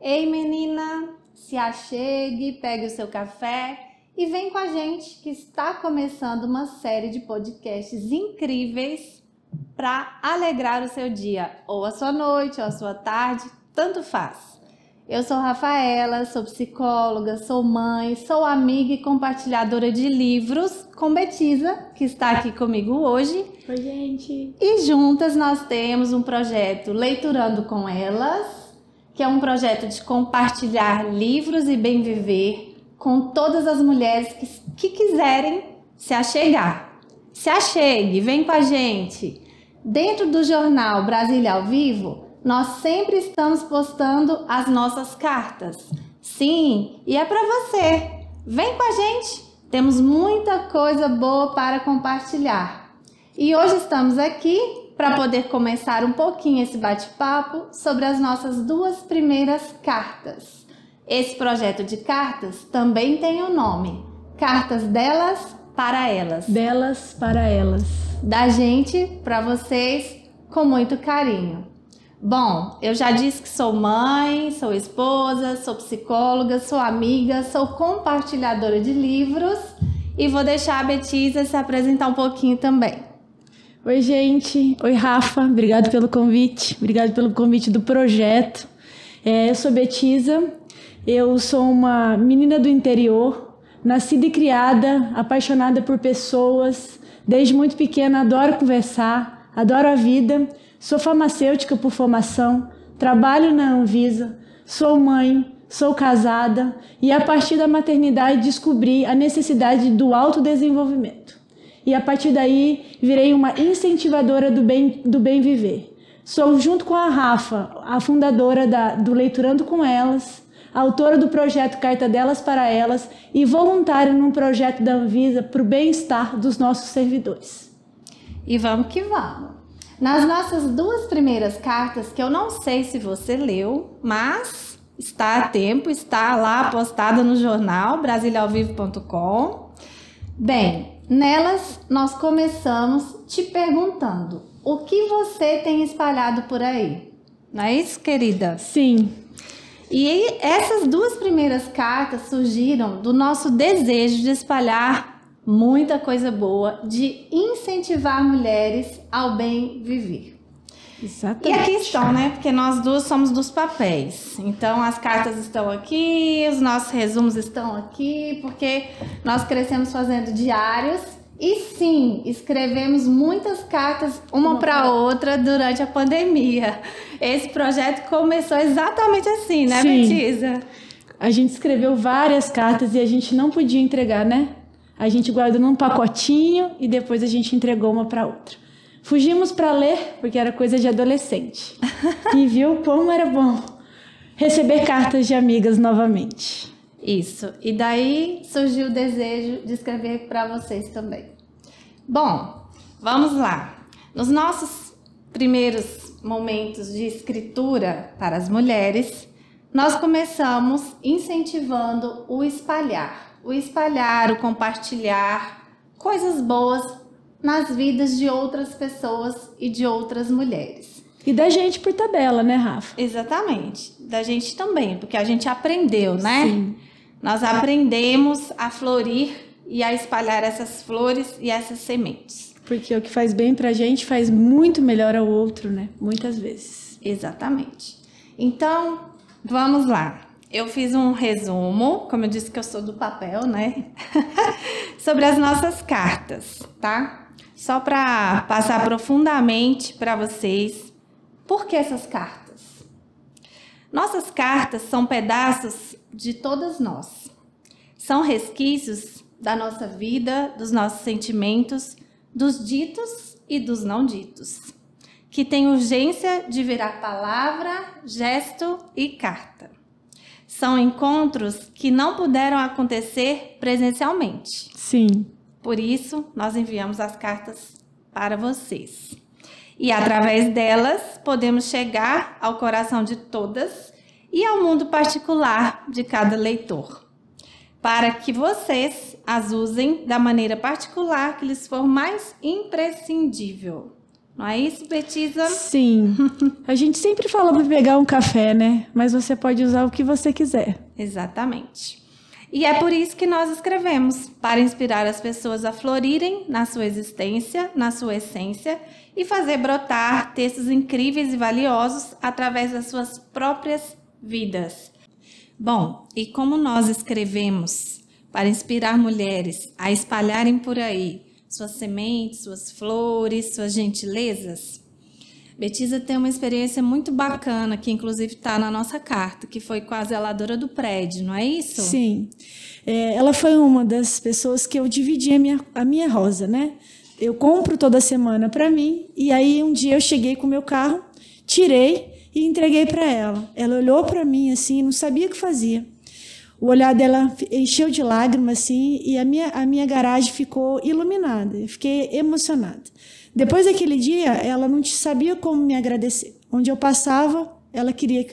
Ei, menina, se achegue, pegue o seu café e vem com a gente que está começando uma série de podcasts incríveis para alegrar o seu dia, ou a sua noite, ou a sua tarde, tanto faz. Eu sou Rafaela, sou psicóloga, sou mãe, sou amiga e compartilhadora de livros com Betisa, que está aqui comigo hoje. Oi, gente! E juntas nós temos um projeto Leiturando com Elas, que é um projeto de compartilhar livros e bem viver com todas as mulheres que, que quiserem se achegar. Se achegue, vem com a gente. Dentro do jornal Brasília ao Vivo, nós sempre estamos postando as nossas cartas. Sim, e é para você. Vem com a gente. Temos muita coisa boa para compartilhar. E hoje estamos aqui para poder começar um pouquinho esse bate-papo sobre as nossas duas primeiras cartas. Esse projeto de cartas também tem o um nome: Cartas delas para elas. Delas para elas. Da gente para vocês com muito carinho. Bom, eu já disse que sou mãe, sou esposa, sou psicóloga, sou amiga, sou compartilhadora de livros e vou deixar a Betisa se apresentar um pouquinho também. Oi, gente. Oi, Rafa. Obrigado pelo convite. Obrigado pelo convite do projeto. É, eu sou Betisa. Eu sou uma menina do interior, nascida e criada, apaixonada por pessoas. Desde muito pequena, adoro conversar, adoro a vida. Sou farmacêutica por formação, trabalho na Anvisa, sou mãe, sou casada e, a partir da maternidade, descobri a necessidade do autodesenvolvimento e a partir daí virei uma incentivadora do bem, do bem viver. Sou, junto com a Rafa, a fundadora da, do Leiturando com Elas, autora do projeto Carta Delas para Elas e voluntária num projeto da Anvisa para o bem-estar dos nossos servidores. E vamos que vamos! Nas nossas duas primeiras cartas, que eu não sei se você leu, mas está a tempo, está lá postada no jornal brasiliaovivo.com. Bem, Nelas, nós começamos te perguntando o que você tem espalhado por aí. Não é isso, querida? Sim. E essas duas primeiras cartas surgiram do nosso desejo de espalhar muita coisa boa, de incentivar mulheres ao bem viver. Exatamente. E aqui estão, né? Porque nós duas somos dos papéis. Então as cartas estão aqui, os nossos resumos estão aqui, porque nós crescemos fazendo diários. E sim, escrevemos muitas cartas uma, uma para outra durante a pandemia. Esse projeto começou exatamente assim, né, sim. Betisa? A gente escreveu várias cartas e a gente não podia entregar, né? A gente guardou num pacotinho e depois a gente entregou uma para outra. Fugimos para ler, porque era coisa de adolescente. e viu como era bom receber cartas de amigas novamente. Isso. E daí surgiu o desejo de escrever para vocês também. Bom, vamos lá. Nos nossos primeiros momentos de escritura para as mulheres, nós começamos incentivando o espalhar, o espalhar, o compartilhar coisas boas nas vidas de outras pessoas e de outras mulheres. E da gente por tabela, né, Rafa? Exatamente. Da gente também, porque a gente aprendeu, né? Sim. Nós aprendemos a florir e a espalhar essas flores e essas sementes. Porque o que faz bem pra gente faz muito melhor ao outro, né? Muitas vezes. Exatamente. Então, vamos lá. Eu fiz um resumo, como eu disse que eu sou do papel, né? Sobre as nossas cartas, tá? só para passar profundamente para vocês por que essas cartas. Nossas cartas são pedaços de todas nós. São resquícios da nossa vida, dos nossos sentimentos, dos ditos e dos não ditos, que tem urgência de virar palavra, gesto e carta. São encontros que não puderam acontecer presencialmente. Sim. Por isso, nós enviamos as cartas para vocês. E através delas, podemos chegar ao coração de todas e ao mundo particular de cada leitor, para que vocês as usem da maneira particular que lhes for mais imprescindível. Não é isso, Betisa? Sim. A gente sempre fala para pegar um café, né? Mas você pode usar o que você quiser. Exatamente. E é por isso que nós escrevemos para inspirar as pessoas a florirem na sua existência, na sua essência e fazer brotar textos incríveis e valiosos através das suas próprias vidas. Bom, e como nós escrevemos para inspirar mulheres a espalharem por aí suas sementes, suas flores, suas gentilezas? Betisa tem uma experiência muito bacana, que inclusive está na nossa carta, que foi com a zeladora do prédio, não é isso? Sim. É, ela foi uma das pessoas que eu dividi a minha, a minha rosa, né? Eu compro toda semana para mim, e aí um dia eu cheguei com o meu carro, tirei e entreguei para ela. Ela olhou para mim assim, não sabia o que fazia. O olhar dela encheu de lágrimas assim, e a minha, a minha garagem ficou iluminada. Eu fiquei emocionada. Depois daquele dia, ela não sabia como me agradecer. Onde eu passava, ela queria,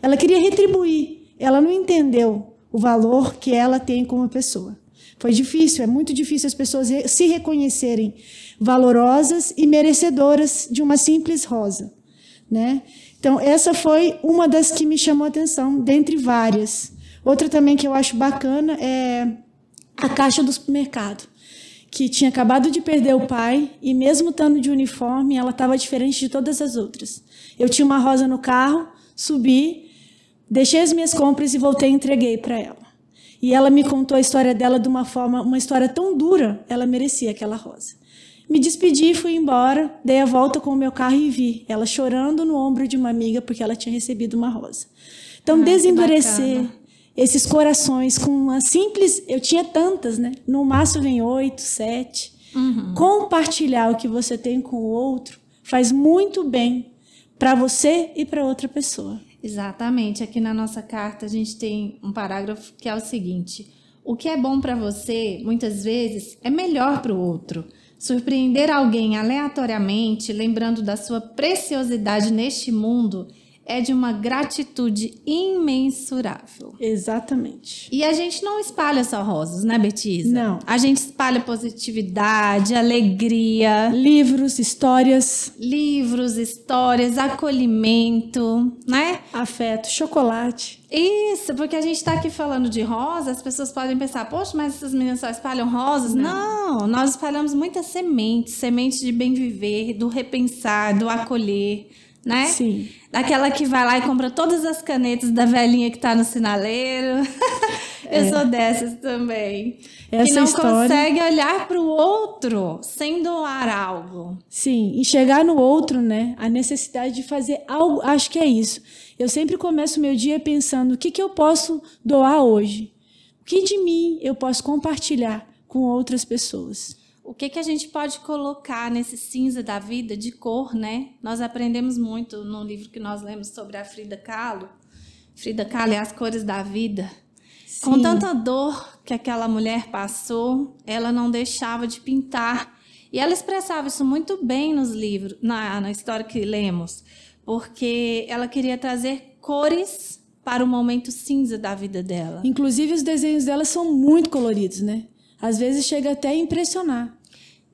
ela queria retribuir. Ela não entendeu o valor que ela tem como pessoa. Foi difícil, é muito difícil as pessoas se reconhecerem valorosas e merecedoras de uma simples rosa, né? Então, essa foi uma das que me chamou a atenção, dentre várias. Outra também que eu acho bacana é a caixa do supermercado que tinha acabado de perder o pai e, mesmo estando de uniforme, ela estava diferente de todas as outras. Eu tinha uma rosa no carro, subi, deixei as minhas compras e voltei e entreguei para ela. E ela me contou a história dela de uma forma, uma história tão dura, ela merecia aquela rosa. Me despedi, fui embora, dei a volta com o meu carro e vi ela chorando no ombro de uma amiga porque ela tinha recebido uma rosa. Então, Ai, desendurecer esses corações com uma simples. Eu tinha tantas, né? No máximo vem oito, sete. Uhum. Compartilhar o que você tem com o outro faz muito bem para você e para outra pessoa. Exatamente. Aqui na nossa carta a gente tem um parágrafo que é o seguinte: o que é bom para você, muitas vezes, é melhor para o outro. Surpreender alguém aleatoriamente, lembrando da sua preciosidade neste mundo, é de uma gratitude imensurável. Exatamente. E a gente não espalha só rosas, né, Betisa? Não. A gente espalha positividade, alegria. Livros, histórias. Livros, histórias, acolhimento, né? Afeto, chocolate. Isso, porque a gente está aqui falando de rosas, as pessoas podem pensar, poxa, mas essas meninas só espalham rosas? Não, não nós espalhamos muitas sementes, sementes de bem viver, do repensar, do acolher né? Sim. Daquela que vai lá e compra todas as canetas da velhinha que tá no sinaleiro. Eu é. sou dessas também. Essa que não história... consegue olhar para o outro sem doar algo. Sim, e chegar no outro, né? A necessidade de fazer algo. Acho que é isso. Eu sempre começo meu dia pensando o que, que eu posso doar hoje. O que de mim eu posso compartilhar com outras pessoas o que, que a gente pode colocar nesse cinza da vida de cor, né? Nós aprendemos muito no livro que nós lemos sobre a Frida Kahlo. Frida Kahlo é As Cores da Vida. Sim. Com tanta dor que aquela mulher passou, ela não deixava de pintar. E ela expressava isso muito bem nos livros, na, na história que lemos, porque ela queria trazer cores para o momento cinza da vida dela. Inclusive, os desenhos dela são muito coloridos, né? Às vezes chega até a impressionar.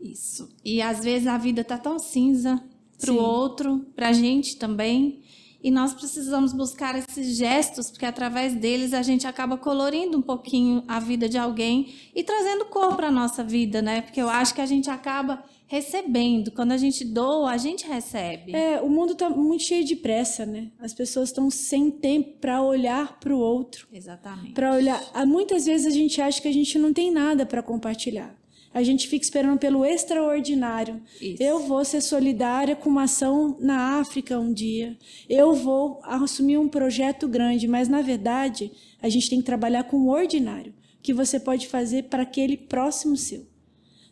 Isso. E às vezes a vida tá tão cinza para o outro, para a gente também. E nós precisamos buscar esses gestos, porque através deles a gente acaba colorindo um pouquinho a vida de alguém e trazendo cor para a nossa vida, né? Porque eu acho que a gente acaba recebendo. Quando a gente doa, a gente recebe. É, o mundo tá muito cheio de pressa, né? As pessoas estão sem tempo para olhar para o outro. Exatamente. Para olhar. Muitas vezes a gente acha que a gente não tem nada para compartilhar a gente fica esperando pelo extraordinário. Isso. Eu vou ser solidária com uma ação na África um dia. Eu vou assumir um projeto grande, mas na verdade, a gente tem que trabalhar com o ordinário, que você pode fazer para aquele próximo seu.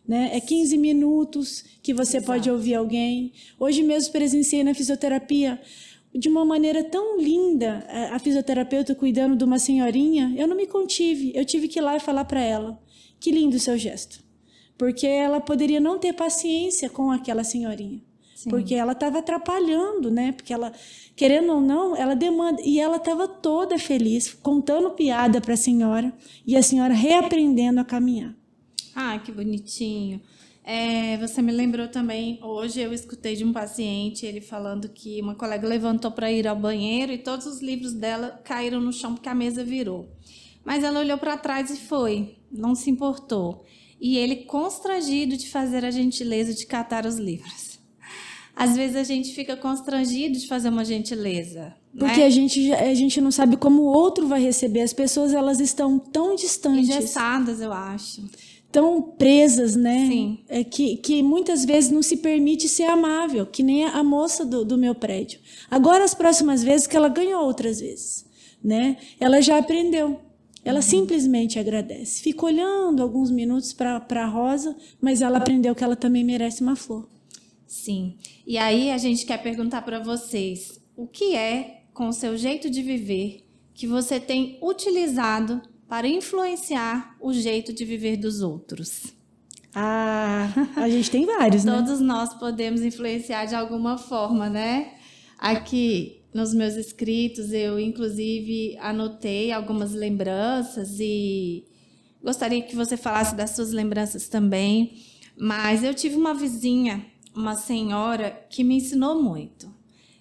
Né? É 15 minutos que você Exato. pode ouvir alguém. Hoje mesmo presenciei na fisioterapia de uma maneira tão linda a fisioterapeuta cuidando de uma senhorinha. Eu não me contive, eu tive que ir lá e falar para ela: "Que lindo o seu gesto" porque ela poderia não ter paciência com aquela senhorinha. Sim. Porque ela estava atrapalhando, né? Porque ela, querendo ou não, ela demanda. E ela estava toda feliz, contando piada para a senhora e a senhora reaprendendo a caminhar. Ah, que bonitinho. É, você me lembrou também, hoje eu escutei de um paciente ele falando que uma colega levantou para ir ao banheiro e todos os livros dela caíram no chão porque a mesa virou. Mas ela olhou para trás e foi, não se importou e ele constrangido de fazer a gentileza de catar os livros. Às vezes a gente fica constrangido de fazer uma gentileza. Né? Porque né? a, gente, a gente não sabe como o outro vai receber. As pessoas elas estão tão distantes. Engessadas, eu acho. Tão presas, né? Sim. É que, que muitas vezes não se permite ser amável, que nem a moça do, do meu prédio. Agora, as próximas vezes, que ela ganhou outras vezes, né? Ela já aprendeu ela simplesmente agradece. Fica olhando alguns minutos para a rosa, mas ela aprendeu que ela também merece uma flor. Sim. E aí a gente quer perguntar para vocês: o que é, com o seu jeito de viver, que você tem utilizado para influenciar o jeito de viver dos outros? Ah, a gente tem vários, Todos né? Todos nós podemos influenciar de alguma forma, né? Aqui, nos meus escritos, eu inclusive anotei algumas lembranças e gostaria que você falasse das suas lembranças também. Mas eu tive uma vizinha, uma senhora, que me ensinou muito.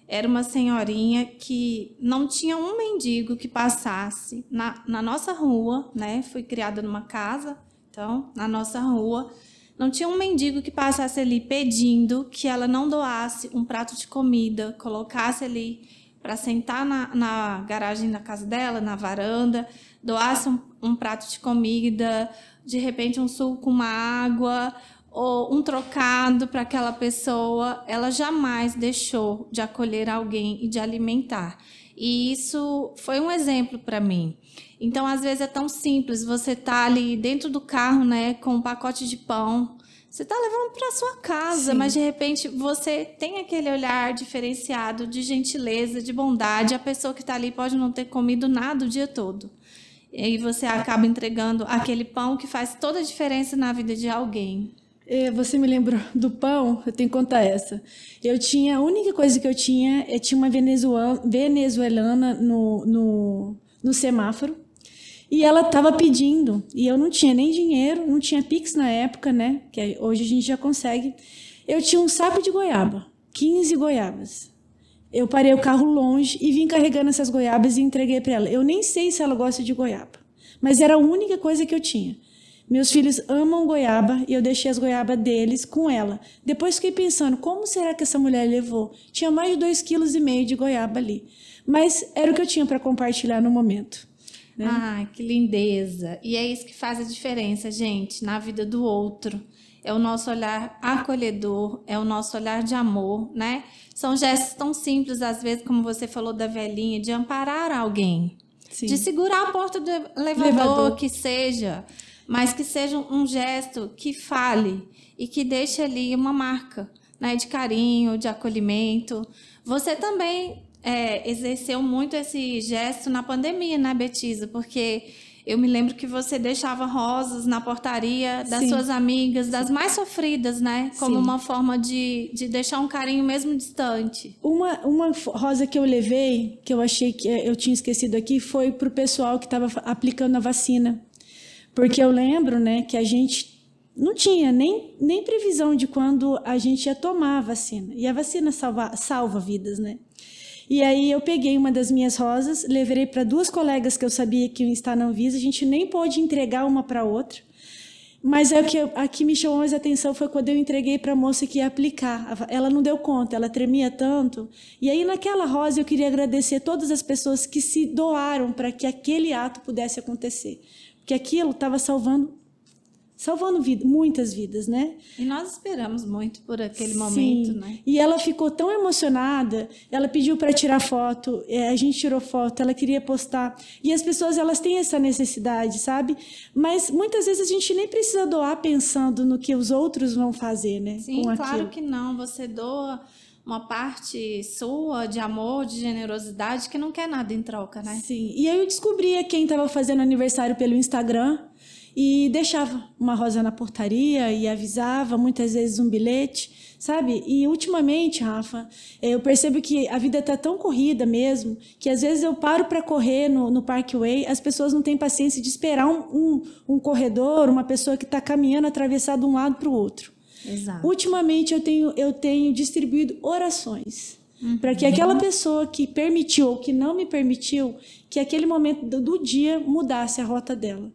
Era uma senhorinha que não tinha um mendigo que passasse na, na nossa rua, né? Fui criada numa casa, então, na nossa rua. Não tinha um mendigo que passasse ali pedindo que ela não doasse um prato de comida, colocasse ali para sentar na, na, garagem da casa dela, na varanda, doasse um, um prato de comida, de repente um suco, uma água ou um trocado para aquela pessoa, ela jamais deixou de acolher alguém e de alimentar. E isso foi um exemplo para mim. Então, às vezes é tão simples, você tá ali dentro do carro, né, com um pacote de pão, você está levando para sua casa, Sim. mas de repente você tem aquele olhar diferenciado de gentileza, de bondade. A pessoa que está ali pode não ter comido nada o dia todo. E você acaba entregando aquele pão que faz toda a diferença na vida de alguém. É, você me lembrou do pão? Eu tenho que contar essa. Eu tinha, a única coisa que eu tinha, eu tinha uma venezuelana no, no, no semáforo. E ela estava pedindo, e eu não tinha nem dinheiro, não tinha Pix na época, né? Que hoje a gente já consegue. Eu tinha um saco de goiaba, 15 goiabas. Eu parei o carro longe e vim carregando essas goiabas e entreguei para ela. Eu nem sei se ela gosta de goiaba, mas era a única coisa que eu tinha. Meus filhos amam goiaba e eu deixei as goiabas deles com ela. Depois fiquei pensando, como será que essa mulher levou? Tinha mais de 2,5 kg de goiaba ali. Mas era o que eu tinha para compartilhar no momento. Né? Ah, que lindeza! E é isso que faz a diferença, gente, na vida do outro. É o nosso olhar acolhedor, é o nosso olhar de amor, né? São gestos tão simples, às vezes, como você falou da velhinha, de amparar alguém, Sim. de segurar a porta do elevador, elevador, que seja, mas que seja um gesto que fale e que deixe ali uma marca, né? De carinho, de acolhimento. Você também é, exerceu muito esse gesto na pandemia, né, Betisa? Porque eu me lembro que você deixava rosas na portaria das Sim. suas amigas, das Sim. mais sofridas, né? Como Sim. uma forma de, de deixar um carinho mesmo distante. Uma, uma rosa que eu levei, que eu achei que eh, eu tinha esquecido aqui, foi para o pessoal que estava aplicando a vacina. Porque eu lembro, né, que a gente não tinha nem, nem previsão de quando a gente ia tomar a vacina. E a vacina salva, salva vidas, né? E aí eu peguei uma das minhas rosas, levei para duas colegas que eu sabia que iam estar na Anvisa, a gente nem pôde entregar uma para outra. Mas é o que eu, a que me chamou mais atenção foi quando eu entreguei para a moça que ia aplicar. Ela não deu conta, ela tremia tanto. E aí naquela rosa eu queria agradecer todas as pessoas que se doaram para que aquele ato pudesse acontecer, porque aquilo estava salvando salvando vida, muitas vidas, né? E nós esperamos muito por aquele Sim. momento, né? E ela ficou tão emocionada, ela pediu para tirar foto, é, a gente tirou foto, ela queria postar. E as pessoas, elas têm essa necessidade, sabe? Mas muitas vezes a gente nem precisa doar pensando no que os outros vão fazer, né? Sim, Com claro que não. Você doa uma parte sua de amor, de generosidade, que não quer nada em troca, né? Sim. E aí eu descobria quem estava fazendo aniversário pelo Instagram e deixava uma rosa na portaria e avisava, muitas vezes um bilhete, sabe? E ultimamente, Rafa, eu percebo que a vida está tão corrida mesmo, que às vezes eu paro para correr no, no Parkway, as pessoas não têm paciência de esperar um, um, um corredor, uma pessoa que está caminhando atravessar de um lado para o outro. Exato. Ultimamente eu tenho, eu tenho distribuído orações. Uhum. Para que aquela pessoa que permitiu ou que não me permitiu, que aquele momento do dia mudasse a rota dela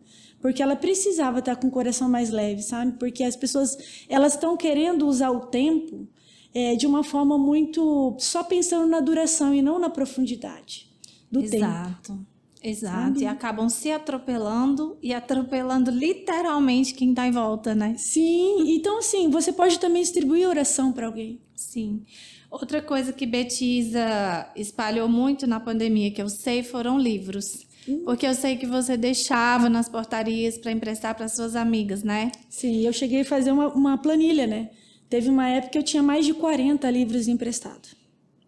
porque ela precisava estar com o coração mais leve, sabe? Porque as pessoas elas estão querendo usar o tempo é, de uma forma muito só pensando na duração e não na profundidade do Exato. tempo. Exato. exato. E acabam se atropelando e atropelando literalmente quem está em volta, né? Sim. Então, assim, você pode também distribuir oração para alguém. Sim. Outra coisa que Betisa espalhou muito na pandemia, que eu sei, foram livros. Porque eu sei que você deixava nas portarias para emprestar para suas amigas, né? Sim, eu cheguei a fazer uma, uma, planilha, né? Teve uma época que eu tinha mais de 40 livros emprestados.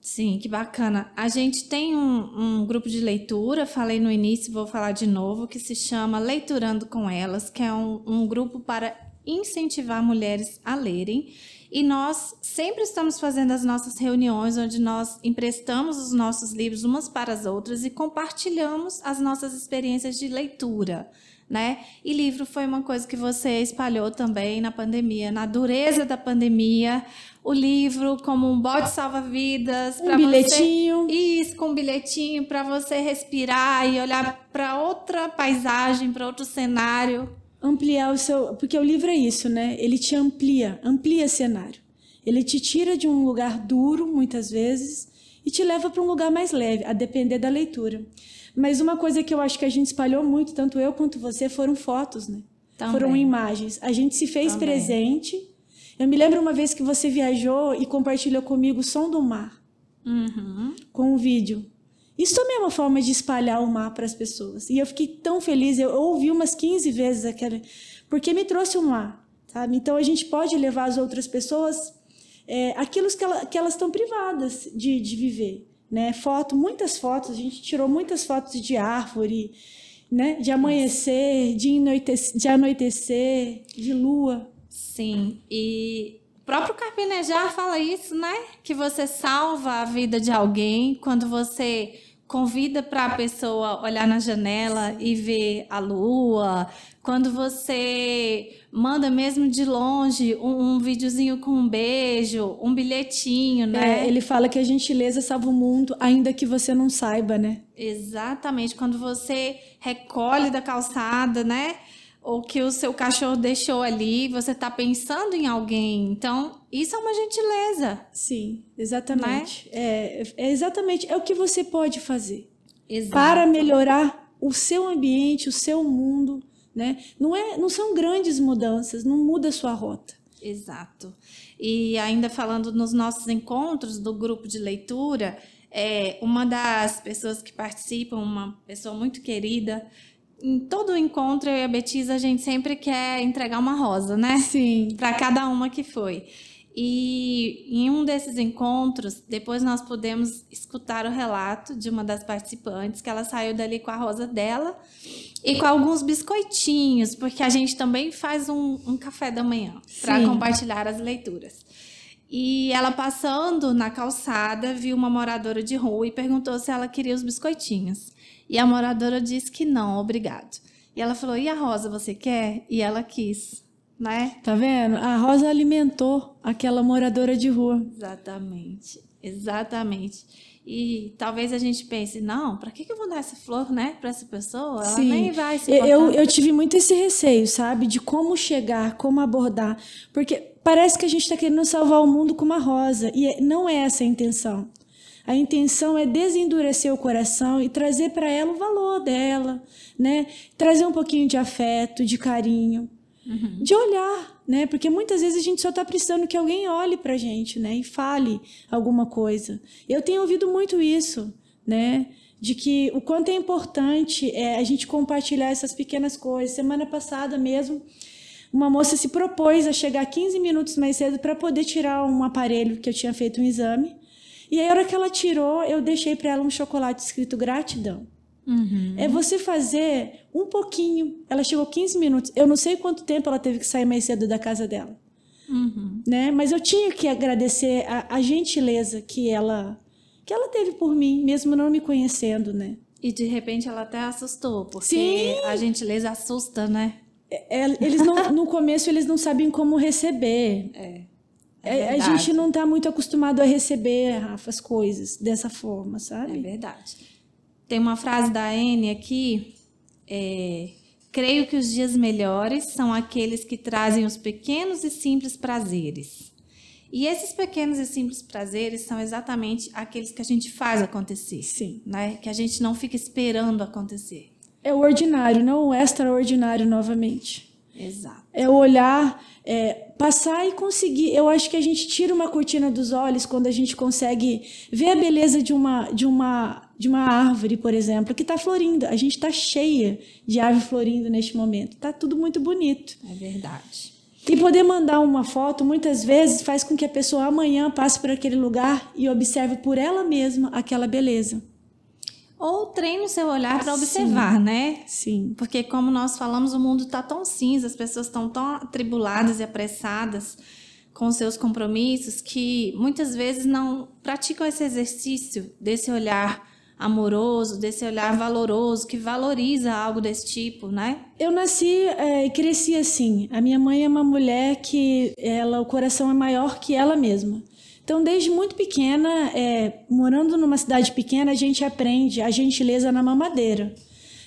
Sim, que bacana. A gente tem um, um grupo de leitura, falei no início, vou falar de novo, que se chama Leiturando com Elas, que é um, um grupo para incentivar mulheres a lerem e nós sempre estamos fazendo as nossas reuniões, onde nós emprestamos os nossos livros umas para as outras e compartilhamos as nossas experiências de leitura. Né? E livro foi uma coisa que você espalhou também na pandemia, na dureza da pandemia. O livro como um bote salva-vidas. Um bilhetinho. Você, isso, com um bilhetinho para você respirar e olhar para outra paisagem, para outro cenário ampliar o seu. Porque o livro é isso, né? Ele te amplia, amplia cenário. Ele te tira de um lugar duro, muitas vezes, e te leva para um lugar mais leve, a depender da leitura. Mas uma coisa que eu acho que a gente espalhou muito, tanto eu quanto você, foram fotos, né? Também. Foram imagens. A gente se fez Também. presente. Eu me lembro uma vez que você viajou e compartilhou comigo o som do mar. Uhum. Com um vídeo. Isso também é uma forma de espalhar o mar para as pessoas. E eu fiquei tão feliz, eu ouvi umas 15 vezes aquela, porque me trouxe o mar, sabe? Então a gente pode levar as outras pessoas é, aquilo que, ela, que elas estão privadas de, de viver, né? Foto, muitas fotos, a gente tirou muitas fotos de árvore, né? De amanhecer, de anoitecer, de, anoitecer, de lua. Sim, e o próprio Carpinejar fala isso, né? Que você salva a vida de alguém quando você convida para a pessoa olhar na janela e ver a lua, quando você manda mesmo de longe um, um videozinho com um beijo, um bilhetinho, é, né? É, ele fala que a gentileza salva o mundo, ainda que você não saiba, né? Exatamente, quando você recolhe da calçada, né? ou que o seu cachorro deixou ali, você está pensando em alguém. Então, isso é uma gentileza. Sim, exatamente. Né? É, é, exatamente é o que você pode fazer Exato. para melhorar o seu ambiente, o seu mundo, né? Não é, não são grandes mudanças, não muda a sua rota. Exato. E ainda falando nos nossos encontros do grupo de leitura, é, uma das pessoas que participam, uma pessoa muito querida, em todo encontro, eu e a Betisa, a gente sempre quer entregar uma rosa, né? Sim. Para cada uma que foi. E em um desses encontros, depois nós pudemos escutar o relato de uma das participantes, que ela saiu dali com a rosa dela e com alguns biscoitinhos, porque a gente também faz um, um café da manhã para compartilhar as leituras. E ela passando na calçada, viu uma moradora de rua e perguntou se ela queria os biscoitinhos. E a moradora disse que não, obrigado. E ela falou: "E a Rosa, você quer?" E ela quis, né? Tá vendo? A Rosa alimentou aquela moradora de rua. Exatamente. Exatamente. E talvez a gente pense, não, para que, que eu vou dar essa flor, né, para essa pessoa? Ela Sim. nem vai se botar. eu, eu tive muito esse receio, sabe, de como chegar, como abordar, porque parece que a gente está querendo salvar o mundo com uma rosa e é, não é essa a intenção. A intenção é desendurecer o coração e trazer para ela o valor dela, né? Trazer um pouquinho de afeto, de carinho, uhum. de olhar, né? Porque muitas vezes a gente só está precisando que alguém olhe para gente, né? E fale alguma coisa. Eu tenho ouvido muito isso, né? de que o quanto é importante é, a gente compartilhar essas pequenas coisas. Semana passada mesmo, uma moça se propôs a chegar 15 minutos mais cedo para poder tirar um aparelho que eu tinha feito um exame. E aí, a hora que ela tirou, eu deixei para ela um chocolate escrito gratidão. Uhum. É você fazer um pouquinho. Ela chegou 15 minutos. Eu não sei quanto tempo ela teve que sair mais cedo da casa dela. Uhum. Né? Mas eu tinha que agradecer a, a, gentileza que ela que ela teve por mim, mesmo não me conhecendo, né? E de repente ela até assustou, porque Sim. a gentileza assusta, né? É, é eles não, no começo eles não sabem como receber. É. É, é a gente não está muito acostumado a receber, Rafa, as coisas dessa forma, sabe? É verdade. Tem uma frase da Anne aqui. É, Creio que os dias melhores são aqueles que trazem os pequenos e simples prazeres. E esses pequenos e simples prazeres são exatamente aqueles que a gente faz acontecer. Sim. Né? Que a gente não fica esperando acontecer. É o ordinário, não o extraordinário novamente. Exato. É olhar, é, passar e conseguir. Eu acho que a gente tira uma cortina dos olhos quando a gente consegue ver a beleza de uma, de uma, de uma árvore, por exemplo, que está florindo. A gente está cheia de árvore florindo neste momento. Está tudo muito bonito. É verdade. E poder mandar uma foto muitas vezes faz com que a pessoa amanhã passe por aquele lugar e observe por ela mesma aquela beleza. Ou treine o seu olhar para observar, Sim. né? Sim. Porque, como nós falamos, o mundo está tão cinza, as pessoas estão tão atribuladas e apressadas com seus compromissos que muitas vezes não praticam esse exercício desse olhar amoroso, desse olhar valoroso, que valoriza algo desse tipo, né? Eu nasci é, e é, cresci assim. A minha mãe é uma mulher que ela, o coração é maior que ela mesma. Então, desde muito pequena, é, morando numa cidade pequena, a gente aprende a gentileza na mamadeira.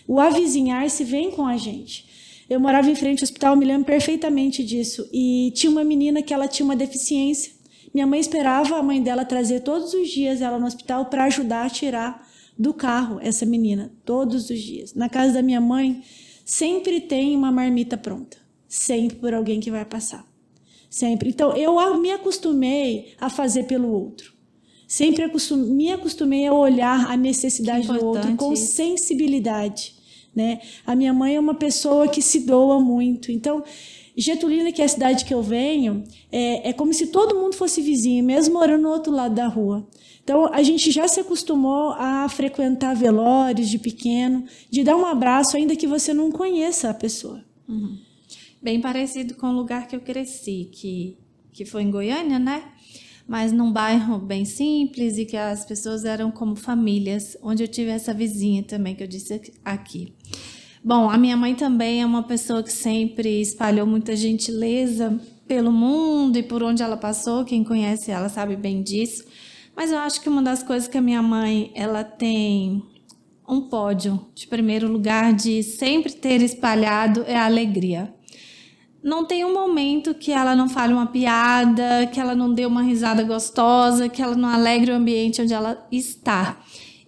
O avizinhar-se vem com a gente. Eu morava em frente ao hospital, me lembro perfeitamente disso. E tinha uma menina que ela tinha uma deficiência. Minha mãe esperava a mãe dela trazer todos os dias ela no hospital para ajudar a tirar do carro essa menina, todos os dias. Na casa da minha mãe, sempre tem uma marmita pronta, sempre por alguém que vai passar. Sempre. Então, eu me acostumei a fazer pelo outro. Sempre me acostumei a olhar a necessidade do outro com isso. sensibilidade. Né? A minha mãe é uma pessoa que se doa muito. Então, Getulina, que é a cidade que eu venho, é, é como se todo mundo fosse vizinho, mesmo morando no outro lado da rua. Então, a gente já se acostumou a frequentar velórios de pequeno, de dar um abraço, ainda que você não conheça a pessoa. Uhum bem parecido com o lugar que eu cresci, que, que foi em Goiânia, né? Mas num bairro bem simples e que as pessoas eram como famílias, onde eu tive essa vizinha também que eu disse aqui. Bom, a minha mãe também é uma pessoa que sempre espalhou muita gentileza pelo mundo e por onde ela passou. Quem conhece ela sabe bem disso. Mas eu acho que uma das coisas que a minha mãe ela tem um pódio de primeiro lugar de sempre ter espalhado é a alegria não tem um momento que ela não fale uma piada, que ela não dê uma risada gostosa, que ela não alegre o ambiente onde ela está.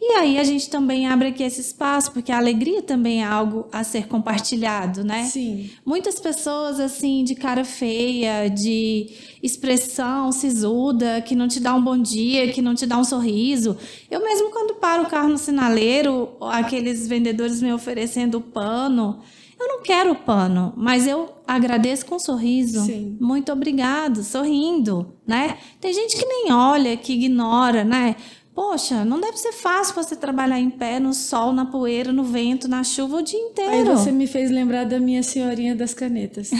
E aí a gente também abre aqui esse espaço, porque a alegria também é algo a ser compartilhado, né? Sim. Muitas pessoas, assim, de cara feia, de expressão sisuda, que não te dá um bom dia, que não te dá um sorriso. Eu mesmo, quando paro o carro no sinaleiro, aqueles vendedores me oferecendo pano, eu não quero o pano, mas eu agradeço com um sorriso. Sim. Muito obrigado, sorrindo, né? Tem gente que nem olha, que ignora, né? Poxa, não deve ser fácil você trabalhar em pé no sol, na poeira, no vento, na chuva o dia inteiro. Aí você me fez lembrar da minha senhorinha das canetas.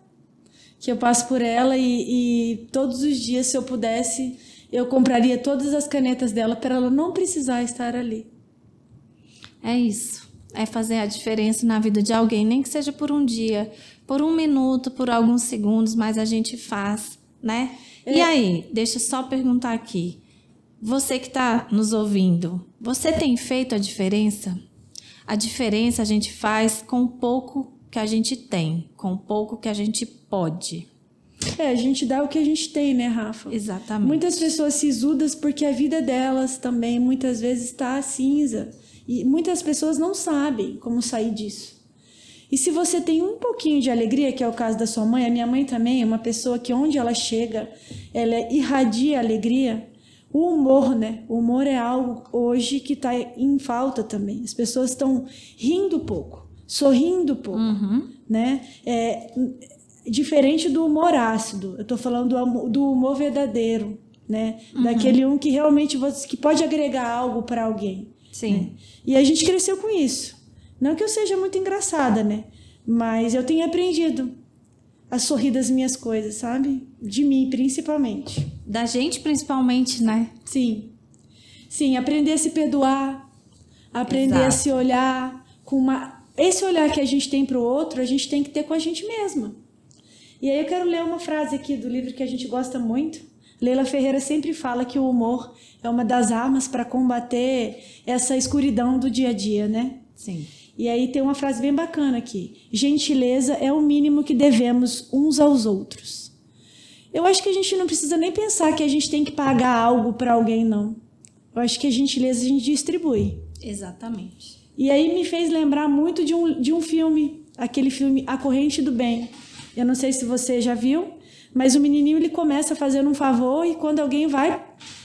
que eu passo por ela e, e, todos os dias, se eu pudesse, eu compraria todas as canetas dela para ela não precisar estar ali. É isso é fazer a diferença na vida de alguém, nem que seja por um dia, por um minuto, por alguns segundos, mas a gente faz, né? É. E aí, deixa eu só perguntar aqui. Você que está nos ouvindo, você tem feito a diferença? A diferença a gente faz com o pouco que a gente tem, com o pouco que a gente pode. É, a gente dá o que a gente tem, né, Rafa? Exatamente. Muitas pessoas sisudas porque a vida delas também muitas vezes está cinza. E muitas pessoas não sabem como sair disso. E se você tem um pouquinho de alegria, que é o caso da sua mãe, a minha mãe também é uma pessoa que onde ela chega, ela irradia alegria. O humor, né? O humor é algo hoje que está em falta também. As pessoas estão rindo pouco, sorrindo pouco, uhum. né? É, diferente do humor ácido. Eu estou falando do, humor verdadeiro, né? Uhum. Daquele um que realmente você, que pode agregar algo para alguém. Sim. Né? E a gente cresceu com isso. Não que eu seja muito engraçada, né? Mas eu tenho aprendido a sorrir das minhas coisas, sabe? De mim, principalmente. Da gente, principalmente, né? Sim. Sim, aprender a se perdoar, aprender Exato. a se olhar com uma. Esse olhar que a gente tem para o outro, a gente tem que ter com a gente mesma. E aí eu quero ler uma frase aqui do livro que a gente gosta muito, Leila Ferreira sempre fala que o humor é uma das armas para combater essa escuridão do dia a dia, né? Sim. E aí tem uma frase bem bacana aqui: gentileza é o mínimo que devemos uns aos outros. Eu acho que a gente não precisa nem pensar que a gente tem que pagar algo para alguém, não. Eu acho que a gentileza a gente distribui. Exatamente. E aí me fez lembrar muito de um, de um filme, aquele filme A Corrente do Bem. Eu não sei se você já viu, mas o menininho ele começa fazendo um favor e quando alguém vai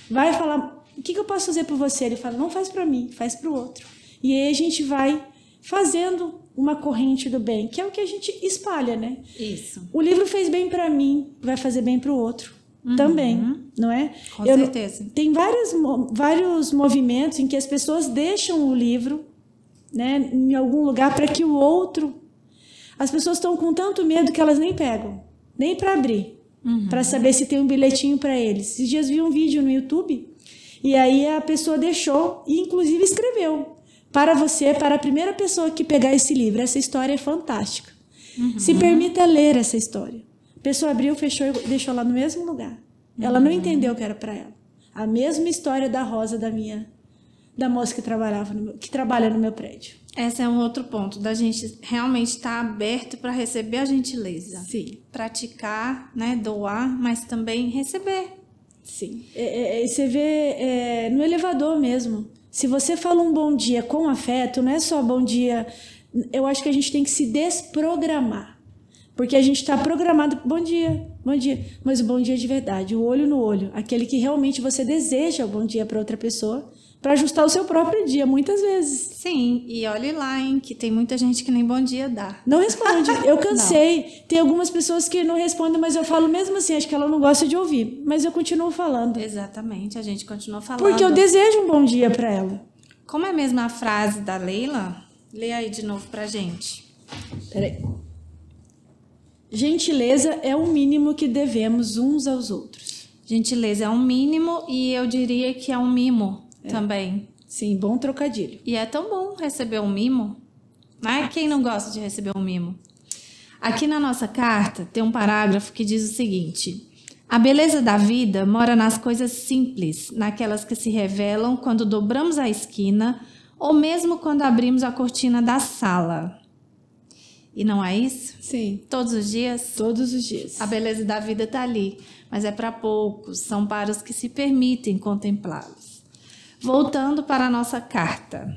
vai falar, o que, que eu posso fazer por você? Ele fala, não faz para mim, faz para o outro. E aí a gente vai fazendo uma corrente do bem, que é o que a gente espalha, né? Isso. O livro fez bem para mim, vai fazer bem para o outro uhum. também, não é? Com eu, certeza. Tem vários, vários movimentos em que as pessoas deixam o livro né, em algum lugar para que o outro. As pessoas estão com tanto medo que elas nem pegam, nem para abrir uhum. para saber se tem um bilhetinho para eles. Esses dias vi um vídeo no YouTube e aí a pessoa deixou e inclusive escreveu para você, para a primeira pessoa que pegar esse livro. Essa história é fantástica. Uhum. Se permita ler essa história. A pessoa abriu, fechou e deixou lá no mesmo lugar. Ela não uhum. entendeu o que era para ela. A mesma história da Rosa da minha da moça que trabalhava no, que trabalha no meu prédio. Esse é um outro ponto, da gente realmente estar tá aberto para receber a gentileza. Sim. Praticar, né, doar, mas também receber. Sim. É, é, é você vê é, no elevador mesmo. Se você fala um bom dia com afeto, não é só bom dia. Eu acho que a gente tem que se desprogramar. Porque a gente está programado. Bom dia, bom dia. Mas o bom dia é de verdade, o olho no olho. Aquele que realmente você deseja o bom dia para outra pessoa para ajustar o seu próprio dia, muitas vezes. Sim, e olhe lá, hein, que tem muita gente que nem bom dia dá. Não responde. Eu cansei. Não. Tem algumas pessoas que não respondem, mas eu falo mesmo assim, acho que ela não gosta de ouvir, mas eu continuo falando. Exatamente, a gente continua falando. Porque eu desejo um bom dia para ela. Como é mesmo a frase da Leila? Lê aí de novo pra gente. Peraí. Gentileza é o mínimo que devemos uns aos outros. Gentileza é um mínimo e eu diria que é um mimo, é. Também. Sim, bom trocadilho. E é tão bom receber um mimo. Né? Ai, ah, quem não gosta de receber um mimo? Aqui na nossa carta tem um parágrafo que diz o seguinte: A beleza da vida mora nas coisas simples, naquelas que se revelam quando dobramos a esquina ou mesmo quando abrimos a cortina da sala. E não é isso? Sim. Todos os dias? Todos os dias. A beleza da vida está ali, mas é para poucos, são para os que se permitem contemplá-los. Voltando para a nossa carta.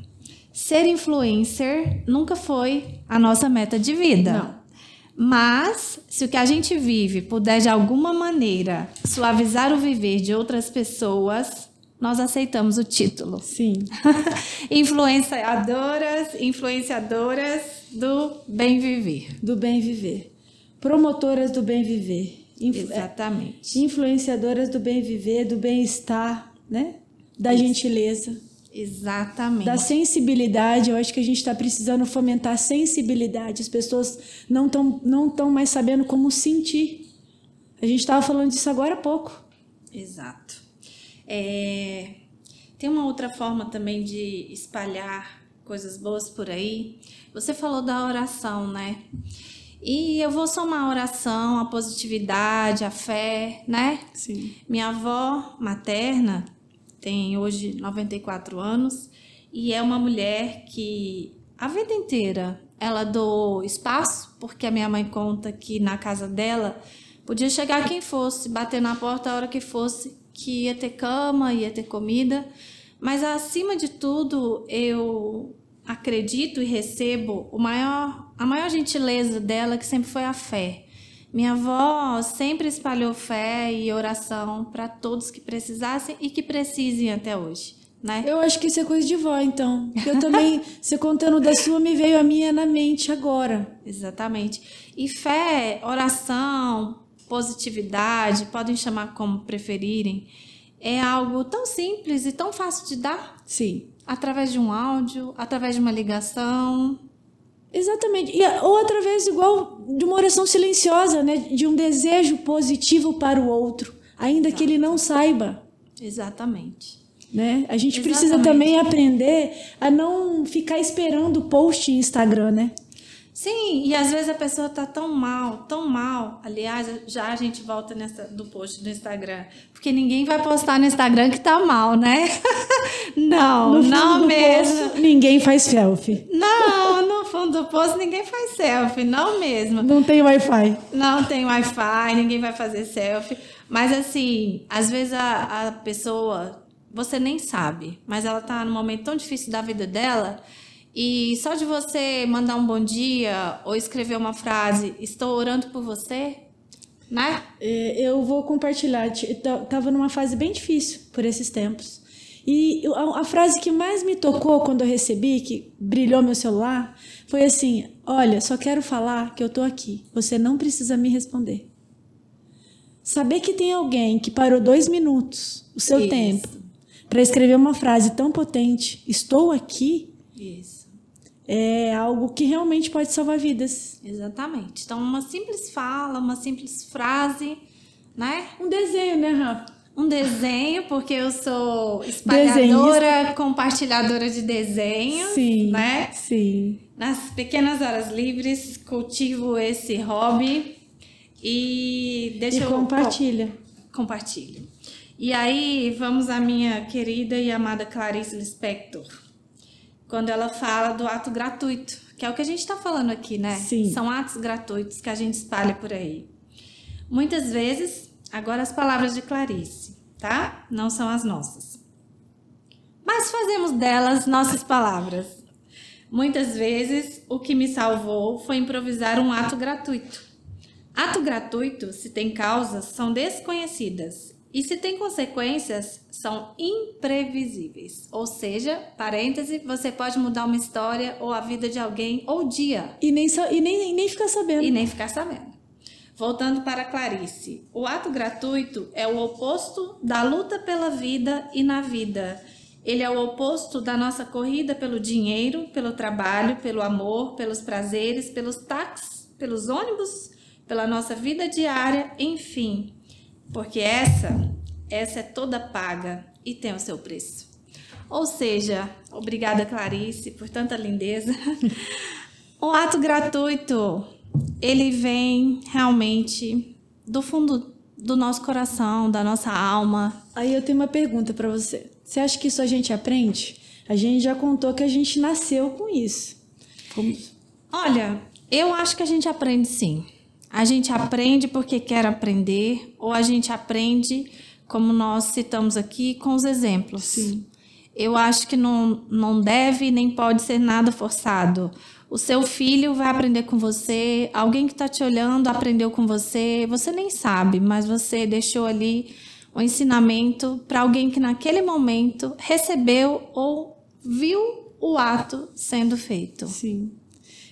Ser influencer nunca foi a nossa meta de vida. Não. Mas, se o que a gente vive puder de alguma maneira suavizar o viver de outras pessoas, nós aceitamos o título. Sim. Influenciadoras, influenciadoras do bem viver. Do bem viver. Promotoras do bem viver. Influ é, Exatamente. Influenciadoras do bem viver, do bem-estar, né? da gentileza. Exatamente. Da sensibilidade, eu acho que a gente está precisando fomentar a sensibilidade. As pessoas não estão não tão mais sabendo como sentir. A gente estava falando disso agora há pouco. Exato. É, tem uma outra forma também de espalhar coisas boas por aí. Você falou da oração, né? E eu vou somar a oração, a positividade, a fé, né? Sim. Minha avó materna, tem hoje 94 anos e é uma mulher que a vida inteira ela doou espaço, porque a minha mãe conta que na casa dela podia chegar quem fosse, bater na porta a hora que fosse, que ia ter cama, ia ter comida, mas acima de tudo eu acredito e recebo o maior, a maior gentileza dela que sempre foi a fé. Minha avó sempre espalhou fé e oração para todos que precisassem e que precisem até hoje. Né? Eu acho que isso é coisa de vó, então. Eu também, você contando da sua, me veio a minha na mente agora. Exatamente. E fé, oração, positividade, podem chamar como preferirem, é algo tão simples e tão fácil de dar. Sim. Através de um áudio, através de uma ligação, Exatamente. E, ou através, igual, de uma oração silenciosa, né? De um desejo positivo para o outro, ainda Exato. que ele não saiba. Exatamente. Né? A gente Exatamente. precisa também aprender a não ficar esperando post em Instagram, né? Sim, e às vezes a pessoa tá tão mal, tão mal. Aliás, já a gente volta nessa do post do Instagram, porque ninguém vai postar no Instagram que tá mal, né? não, no não mesmo. Posto, ninguém faz selfie. Não, no fundo do poço ninguém faz selfie, não mesmo. Não tem Wi-Fi. Não tem Wi-Fi, ninguém vai fazer selfie. Mas assim, às vezes a, a pessoa, você nem sabe, mas ela tá num momento tão difícil da vida dela e só de você mandar um bom dia ou escrever uma frase, estou orando por você, né? É, eu vou compartilhar. Estava tava numa fase bem difícil por esses tempos. E a, a frase que mais me tocou quando eu recebi, que brilhou meu celular, foi assim: Olha, só quero falar que eu tô aqui. Você não precisa me responder. Saber que tem alguém que parou dois minutos, o seu Isso. tempo, para escrever uma frase tão potente, estou aqui, Isso é algo que realmente pode salvar vidas. Exatamente. Então, uma simples fala, uma simples frase, né? Um desenho, né, Rafa? um desenho, porque eu sou espalhadora, Desenhista. compartilhadora de desenho. Sim. Né? Sim. Nas pequenas horas livres, cultivo esse hobby e deixa e eu. Compartilha. Oh, compartilho. E aí, vamos à minha querida e amada Clarice Lispector quando ela fala do ato gratuito, que é o que a gente está falando aqui, né? Sim. São atos gratuitos que a gente espalha por aí. Muitas vezes, agora as palavras de Clarice, tá? Não são as nossas. Mas fazemos delas nossas palavras. Muitas vezes, o que me salvou foi improvisar um ato gratuito. Ato gratuito, se tem causas, são desconhecidas e se tem consequências, são imprevisíveis. Ou seja, parêntese, você pode mudar uma história ou a vida de alguém ou dia. E nem, e nem, nem ficar sabendo. E nem ficar sabendo. Voltando para Clarice, o ato gratuito é o oposto da luta pela vida e na vida. Ele é o oposto da nossa corrida pelo dinheiro, pelo trabalho, pelo amor, pelos prazeres, pelos táxis, pelos ônibus, pela nossa vida diária, enfim, porque essa, essa é toda paga e tem o seu preço. Ou seja, obrigada Clarice por tanta lindeza. o ato gratuito, ele vem realmente do fundo do nosso coração, da nossa alma. Aí eu tenho uma pergunta para você. Você acha que isso a gente aprende? A gente já contou que a gente nasceu com isso. Como... Olha, eu acho que a gente aprende sim. A gente aprende porque quer aprender, ou a gente aprende, como nós citamos aqui, com os exemplos. Sim. Eu acho que não, não deve nem pode ser nada forçado. O seu filho vai aprender com você, alguém que está te olhando aprendeu com você, você nem sabe, mas você deixou ali um ensinamento para alguém que naquele momento recebeu ou viu o ato sendo feito. Sim.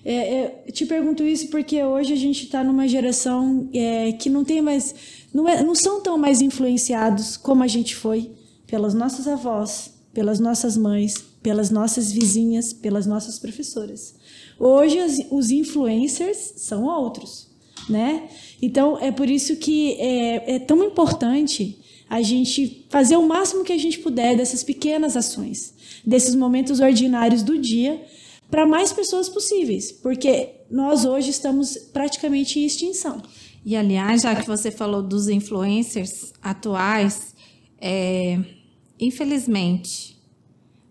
É, é, eu te pergunto isso porque hoje a gente está numa geração é, que não tem mais, não, é, não são tão mais influenciados como a gente foi pelas nossas avós, pelas nossas mães, pelas nossas vizinhas, pelas nossas professoras. Hoje as, os influencers são outros, né? Então é por isso que é, é tão importante a gente fazer o máximo que a gente puder dessas pequenas ações, desses momentos ordinários do dia para mais pessoas possíveis, porque nós hoje estamos praticamente em extinção. E aliás, já que você falou dos influencers atuais, é, infelizmente,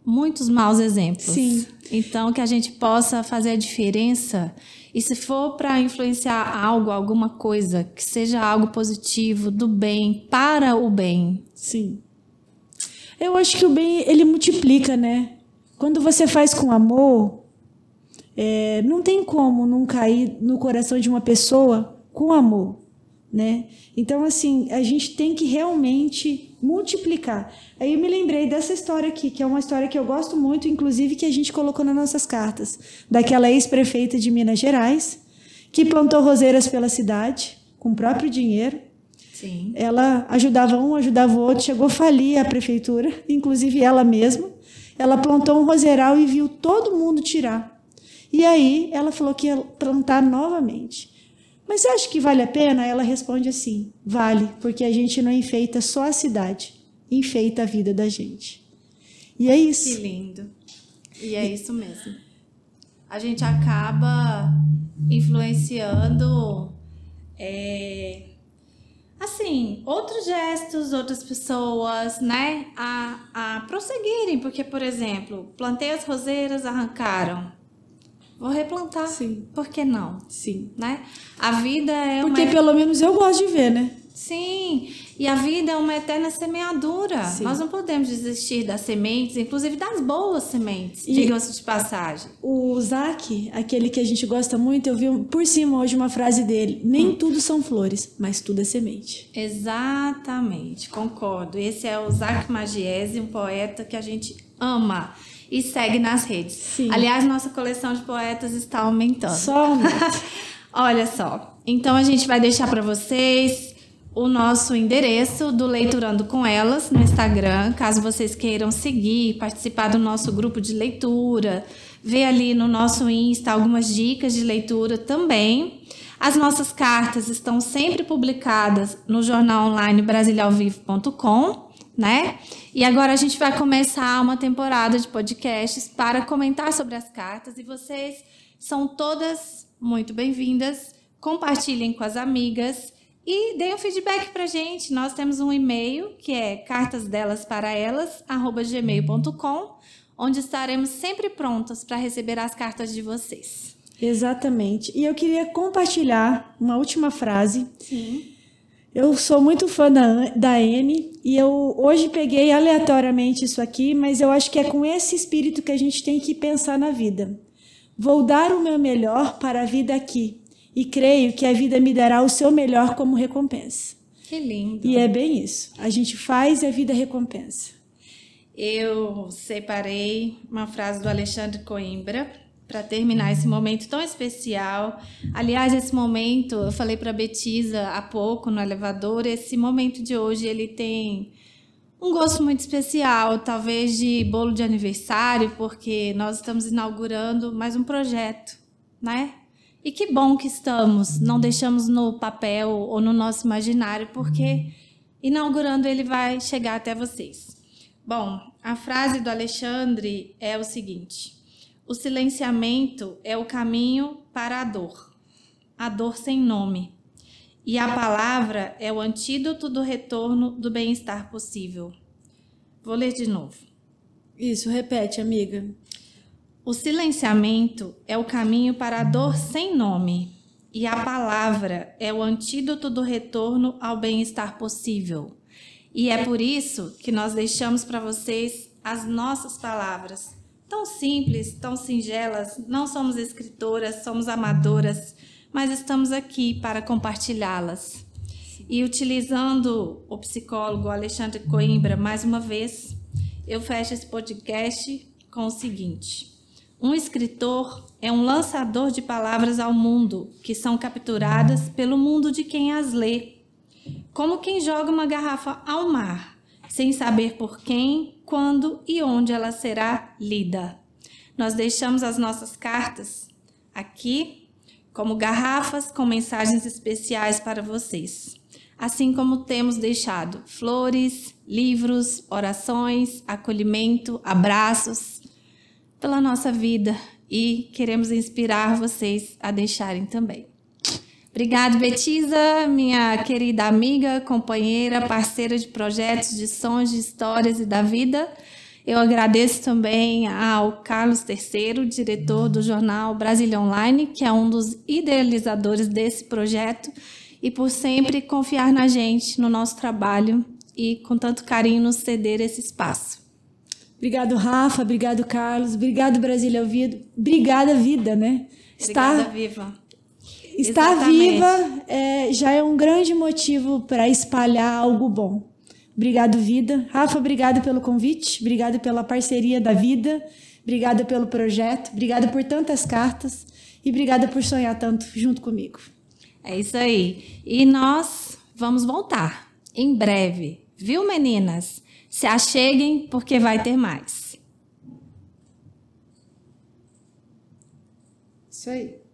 muitos maus exemplos. Sim. Então, que a gente possa fazer a diferença. E se for para influenciar algo, alguma coisa, que seja algo positivo, do bem, para o bem. Sim. Eu acho que o bem, ele multiplica, né? Quando você faz com amor, é, não tem como não cair no coração de uma pessoa com amor, né? Então, assim, a gente tem que realmente multiplicar. Aí eu me lembrei dessa história aqui, que é uma história que eu gosto muito, inclusive que a gente colocou nas nossas cartas, daquela ex-prefeita de Minas Gerais, que plantou roseiras pela cidade com o próprio dinheiro. Sim. Ela ajudava um, ajudava o outro, chegou a falir a prefeitura, inclusive ela mesma. Ela plantou um roseiral e viu todo mundo tirar. E aí ela falou que ia plantar novamente. Mas você acha que vale a pena? Ela responde assim: vale, porque a gente não enfeita só a cidade, enfeita a vida da gente. E é isso. Que lindo. E é isso mesmo. A gente acaba influenciando. É, assim, outros gestos, outras pessoas, né, a, a prosseguirem, porque, por exemplo, plantei as roseiras, arrancaram, Vou replantar. Sim. Por que não? Sim. Né? A vida é Porque uma... pelo menos eu gosto de ver, né? Sim, e a vida é uma eterna semeadura. Sim. Nós não podemos desistir das sementes, inclusive das boas sementes, digam-se de passagem. O Zac, aquele que a gente gosta muito, eu vi por cima hoje uma frase dele: Nem hum. tudo são flores, mas tudo é semente. Exatamente, concordo. Esse é o Zac Magiese, um poeta que a gente ama e segue nas redes. Sim. Aliás, nossa coleção de poetas está aumentando. Só Olha só. Então a gente vai deixar para vocês o nosso endereço do Leiturando com Elas no Instagram, caso vocês queiram seguir, participar do nosso grupo de leitura, ver ali no nosso Insta algumas dicas de leitura também. As nossas cartas estão sempre publicadas no jornal online brasilhaovivo.com né? E agora a gente vai começar uma temporada de podcasts para comentar sobre as cartas e vocês são todas muito bem-vindas. Compartilhem com as amigas e deem um feedback a gente. Nós temos um e-mail que é cartasdelasparaelas@gmail.com, onde estaremos sempre prontas para receber as cartas de vocês. Exatamente. E eu queria compartilhar uma última frase. Sim eu sou muito fã da, da Anne e eu hoje peguei aleatoriamente isso aqui, mas eu acho que é com esse espírito que a gente tem que pensar na vida. Vou dar o meu melhor para a vida aqui e creio que a vida me dará o seu melhor como recompensa. Que lindo. E é bem isso. A gente faz e a vida recompensa. Eu separei uma frase do Alexandre Coimbra, para terminar esse momento tão especial. Aliás, esse momento, eu falei para Betisa há pouco no elevador, esse momento de hoje ele tem um gosto muito especial, talvez de bolo de aniversário, porque nós estamos inaugurando mais um projeto, né? E que bom que estamos, não deixamos no papel ou no nosso imaginário, porque inaugurando ele vai chegar até vocês. Bom, a frase do Alexandre é o seguinte: o silenciamento é o caminho para a dor, a dor sem nome. E a palavra é o antídoto do retorno do bem-estar possível. Vou ler de novo. Isso, repete, amiga. O silenciamento é o caminho para a dor sem nome. E a palavra é o antídoto do retorno ao bem-estar possível. E é por isso que nós deixamos para vocês as nossas palavras tão simples, tão singelas. Não somos escritoras, somos amadoras, mas estamos aqui para compartilhá-las. E utilizando o psicólogo Alexandre Coimbra mais uma vez, eu fecho esse podcast com o seguinte: um escritor é um lançador de palavras ao mundo que são capturadas pelo mundo de quem as lê. Como quem joga uma garrafa ao mar, sem saber por quem, quando e onde ela será lida. Nós deixamos as nossas cartas aqui como garrafas com mensagens especiais para vocês. Assim como temos deixado flores, livros, orações, acolhimento, abraços pela nossa vida e queremos inspirar vocês a deixarem também. Obrigada, Betisa, minha querida amiga, companheira, parceira de projetos, de sons, de histórias e da vida. Eu agradeço também ao Carlos Terceiro, diretor do jornal Brasília Online, que é um dos idealizadores desse projeto, e por sempre confiar na gente, no nosso trabalho e com tanto carinho nos ceder esse espaço. Obrigado, Rafa. Obrigado, Carlos. Obrigado, Brasília Ouvido. Obrigada, vida, né? Obrigada, Viva Estar viva é, já é um grande motivo para espalhar algo bom. Obrigado, Vida. Rafa, obrigado pelo convite, obrigado pela parceria da Vida, obrigada pelo projeto, obrigada por tantas cartas e obrigada por sonhar tanto junto comigo. É isso aí. E nós vamos voltar em breve, viu, meninas? Se acheguem, porque vai ter mais. Isso aí.